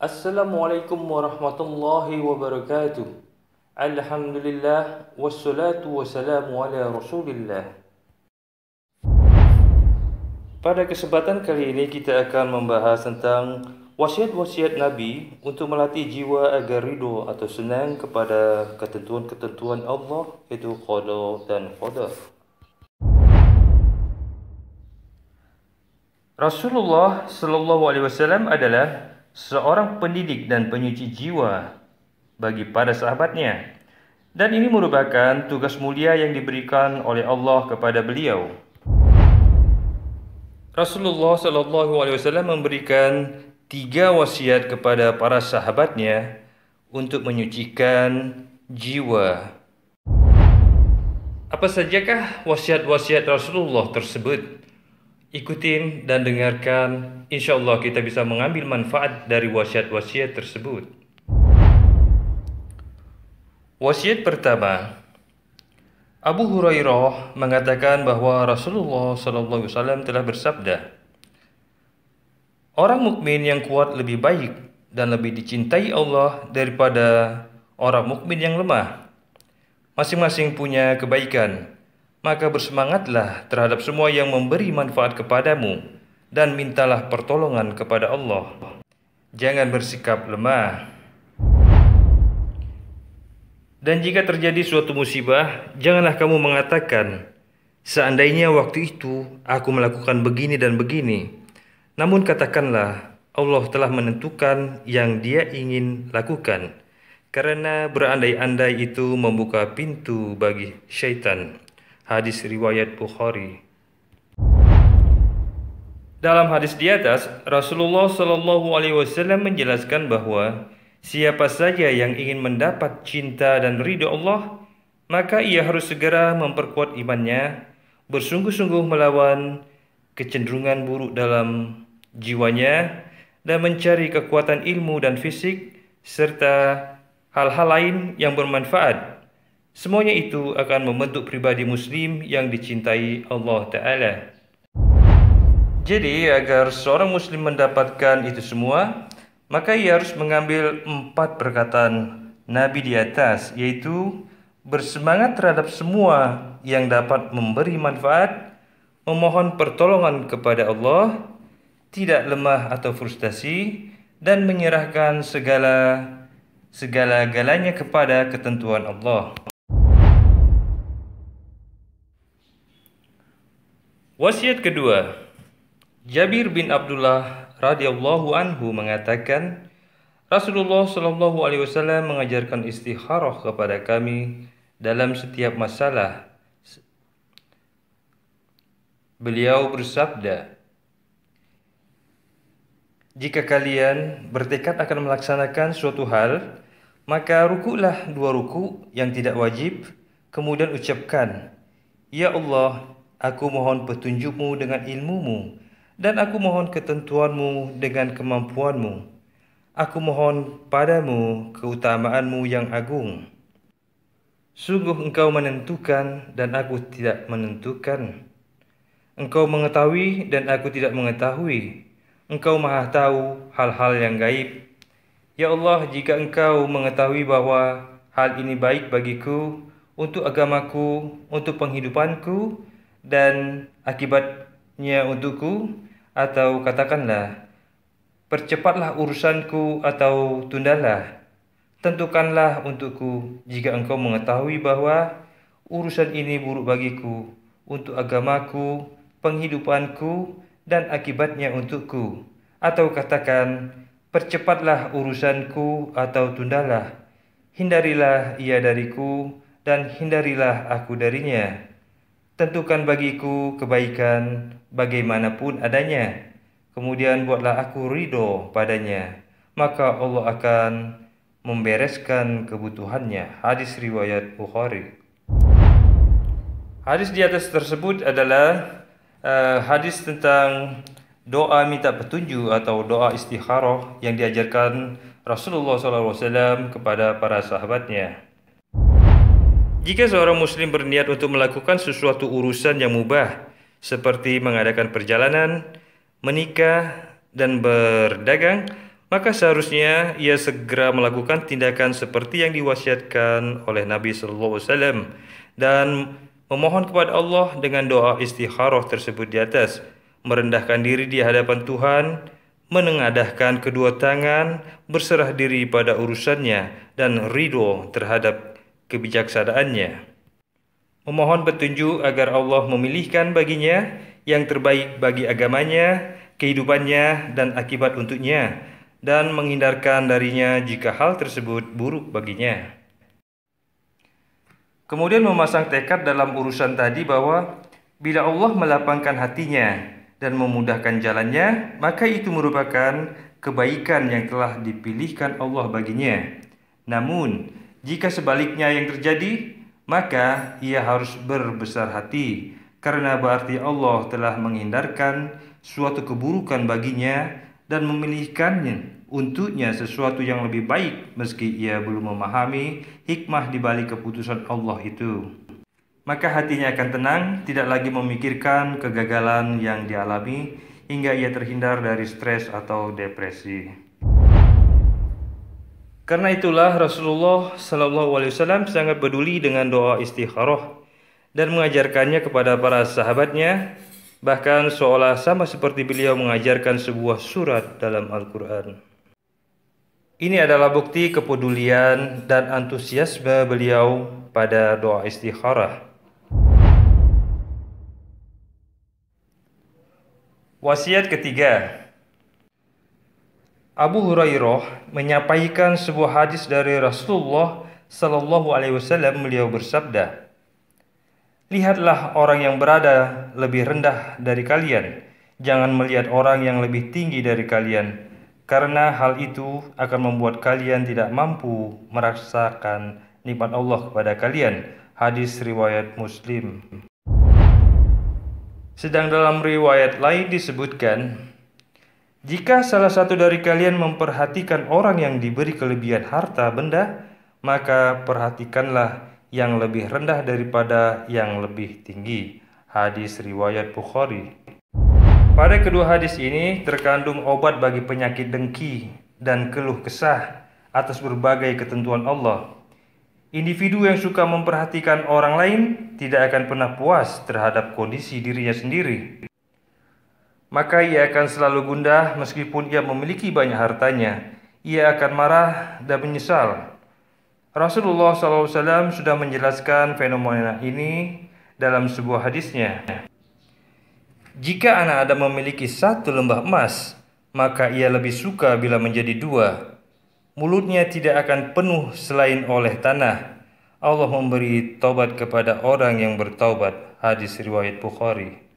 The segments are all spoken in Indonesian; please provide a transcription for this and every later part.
Assalamualaikum warahmatullahi wabarakatuh. Alhamdulillah wassalatu wassalamu ala Rasulillah. Pada kesempatan kali ini kita akan membahas tentang wasiat-wasiat Nabi untuk melatih jiwa agar ridho atau senang kepada ketentuan-ketentuan Allah yaitu qada dan qadar. Rasulullah Shallallahu Alaihi Wasallam adalah seorang pendidik dan penyuci jiwa bagi para sahabatnya. Dan ini merupakan tugas mulia yang diberikan oleh Allah kepada beliau. Rasulullah Shallallahu Alaihi Wasallam memberikan tiga wasiat kepada para sahabatnya untuk menyucikan jiwa. Apa sajakah wasiat-wasiat Rasulullah tersebut? Ikutin dan dengarkan, insya Allah kita bisa mengambil manfaat dari wasiat-wasiat tersebut. Wasiat pertama, Abu Hurairah mengatakan bahwa Rasulullah SAW telah bersabda, Orang mukmin yang kuat lebih baik dan lebih dicintai Allah daripada orang mukmin yang lemah. Masing-masing punya kebaikan maka bersemangatlah terhadap semua yang memberi manfaat kepadamu dan mintalah pertolongan kepada Allah. Jangan bersikap lemah. Dan jika terjadi suatu musibah, janganlah kamu mengatakan, "Seandainya waktu itu aku melakukan begini dan begini." Namun katakanlah, "Allah telah menentukan yang Dia ingin lakukan." Karena berandai-andai itu membuka pintu bagi syaitan. Hadis riwayat Bukhari. Dalam hadis di atas, Rasulullah Shallallahu Alaihi Wasallam menjelaskan bahwa siapa saja yang ingin mendapat cinta dan ridho Allah, maka ia harus segera memperkuat imannya, bersungguh-sungguh melawan kecenderungan buruk dalam jiwanya, dan mencari kekuatan ilmu dan fisik serta hal-hal lain yang bermanfaat Semuanya itu akan membentuk pribadi Muslim yang dicintai Allah Ta'ala. Jadi agar seorang Muslim mendapatkan itu semua, maka ia harus mengambil empat perkataan Nabi di atas, yaitu bersemangat terhadap semua yang dapat memberi manfaat, memohon pertolongan kepada Allah, tidak lemah atau frustasi, dan menyerahkan segala segala galanya kepada ketentuan Allah. Wasiat kedua, Jabir bin Abdullah radhiyallahu anhu mengatakan, Rasulullah Shallallahu alaihi wasallam mengajarkan istikharah kepada kami dalam setiap masalah. Beliau bersabda, "Jika kalian bertekad akan melaksanakan suatu hal, maka rukuklah dua ruku yang tidak wajib, kemudian ucapkan, Ya Allah, Aku mohon petunjukmu dengan ilmumu, dan aku mohon ketentuanmu dengan kemampuanmu. Aku mohon padamu keutamaanmu yang agung. Sungguh engkau menentukan dan aku tidak menentukan. Engkau mengetahui dan aku tidak mengetahui. Engkau maha tahu hal-hal yang gaib. Ya Allah, jika engkau mengetahui bahwa hal ini baik bagiku, untuk agamaku, untuk penghidupanku, dan akibatnya untukku atau katakanlah percepatlah urusanku atau tundalah tentukanlah untukku jika engkau mengetahui bahwa urusan ini buruk bagiku untuk agamaku penghidupanku dan akibatnya untukku atau katakan percepatlah urusanku atau tundalah hindarilah ia dariku dan hindarilah aku darinya tentukan bagiku kebaikan bagaimanapun adanya. Kemudian buatlah aku ridho padanya, maka Allah akan membereskan kebutuhannya. Hadis riwayat Bukhari. Hadis di atas tersebut adalah uh, hadis tentang doa minta petunjuk atau doa istikharah yang diajarkan Rasulullah SAW kepada para sahabatnya. Jika seorang muslim berniat untuk melakukan sesuatu urusan yang mubah, seperti mengadakan perjalanan, menikah, dan berdagang, maka seharusnya ia segera melakukan tindakan seperti yang diwasiatkan oleh Nabi sallallahu alaihi wasallam dan memohon kepada Allah dengan doa istikharah tersebut di atas, merendahkan diri di hadapan Tuhan, menengadahkan kedua tangan, berserah diri pada urusannya dan ridho terhadap kebijaksanaannya. Memohon petunjuk agar Allah memilihkan baginya yang terbaik bagi agamanya, kehidupannya, dan akibat untuknya, dan menghindarkan darinya jika hal tersebut buruk baginya. Kemudian memasang tekad dalam urusan tadi bahwa bila Allah melapangkan hatinya dan memudahkan jalannya, maka itu merupakan kebaikan yang telah dipilihkan Allah baginya. Namun, jika sebaliknya yang terjadi, maka ia harus berbesar hati karena berarti Allah telah menghindarkan suatu keburukan baginya dan memilihkannya untuknya sesuatu yang lebih baik meski ia belum memahami hikmah di balik keputusan Allah itu. Maka hatinya akan tenang, tidak lagi memikirkan kegagalan yang dialami hingga ia terhindar dari stres atau depresi. Karena itulah Rasulullah SAW sangat peduli dengan doa istikharah dan mengajarkannya kepada para sahabatnya, bahkan seolah sama seperti beliau mengajarkan sebuah surat dalam Al-Quran. Ini adalah bukti kepedulian dan antusiasme beliau pada doa istikharah. Wasiat ketiga, Abu Hurairah menyampaikan sebuah hadis dari Rasulullah Sallallahu Alaihi Wasallam beliau bersabda, Lihatlah orang yang berada lebih rendah dari kalian, jangan melihat orang yang lebih tinggi dari kalian, karena hal itu akan membuat kalian tidak mampu merasakan nikmat Allah kepada kalian. Hadis riwayat Muslim. Sedang dalam riwayat lain disebutkan, jika salah satu dari kalian memperhatikan orang yang diberi kelebihan harta benda, maka perhatikanlah yang lebih rendah daripada yang lebih tinggi. Hadis riwayat Bukhari. Pada kedua hadis ini terkandung obat bagi penyakit dengki dan keluh kesah atas berbagai ketentuan Allah. Individu yang suka memperhatikan orang lain tidak akan pernah puas terhadap kondisi dirinya sendiri. Maka ia akan selalu gundah meskipun ia memiliki banyak hartanya. Ia akan marah dan menyesal. Rasulullah SAW sudah menjelaskan fenomena ini dalam sebuah hadisnya. Jika anak Adam memiliki satu lembah emas, maka ia lebih suka bila menjadi dua. Mulutnya tidak akan penuh selain oleh tanah. Allah memberi taubat kepada orang yang bertaubat. Hadis riwayat Bukhari.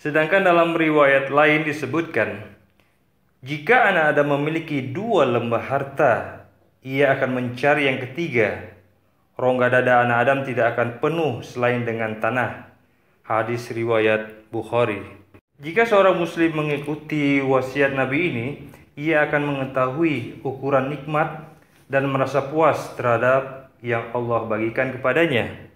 Sedangkan dalam riwayat lain disebutkan, jika anak Adam memiliki dua lembah harta, ia akan mencari yang ketiga. Rongga dada anak Adam tidak akan penuh selain dengan tanah. Hadis riwayat Bukhari. Jika seorang muslim mengikuti wasiat Nabi ini, ia akan mengetahui ukuran nikmat dan merasa puas terhadap yang Allah bagikan kepadanya.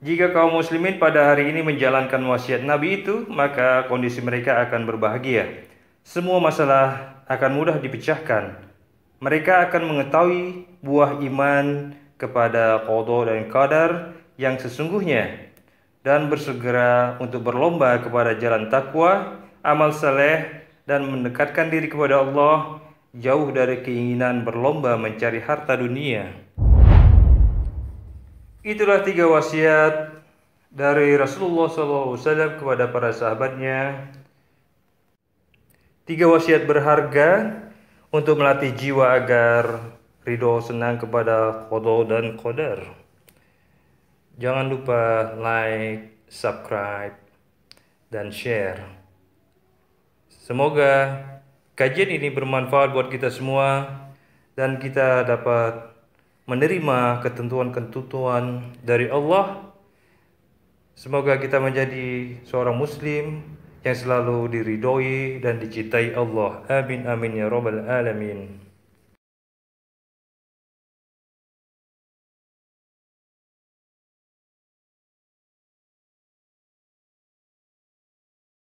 Jika kaum muslimin pada hari ini menjalankan wasiat Nabi itu, maka kondisi mereka akan berbahagia. Semua masalah akan mudah dipecahkan. Mereka akan mengetahui buah iman kepada qada dan qadar yang sesungguhnya dan bersegera untuk berlomba kepada jalan takwa, amal saleh dan mendekatkan diri kepada Allah jauh dari keinginan berlomba mencari harta dunia. Itulah tiga wasiat dari Rasulullah SAW kepada para sahabatnya. Tiga wasiat berharga untuk melatih jiwa agar ridho senang kepada kodo dan koder. Jangan lupa like, subscribe, dan share. Semoga kajian ini bermanfaat buat kita semua dan kita dapat menerima ketentuan-ketentuan dari Allah. Semoga kita menjadi seorang muslim yang selalu diridhoi dan dicintai Allah. Amin amin ya rabbal alamin.